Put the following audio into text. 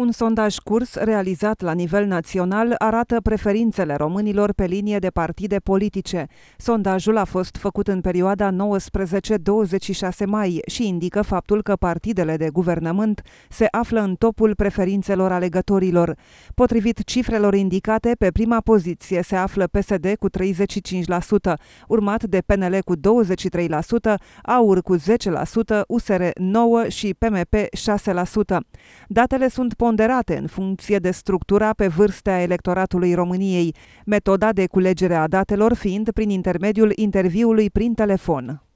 Un sondaj curs realizat la nivel național arată preferințele românilor pe linie de partide politice. Sondajul a fost făcut în perioada 19-26 mai și indică faptul că partidele de guvernământ se află în topul preferințelor alegătorilor. Potrivit cifrelor indicate, pe prima poziție se află PSD cu 35%, urmat de PNL cu 23%, AUR cu 10%, USR 9% și PMP 6%. Datele sunt ponderate în funcție de structura pe vârstea electoratului României, metoda de culegere a datelor fiind prin intermediul interviului prin telefon.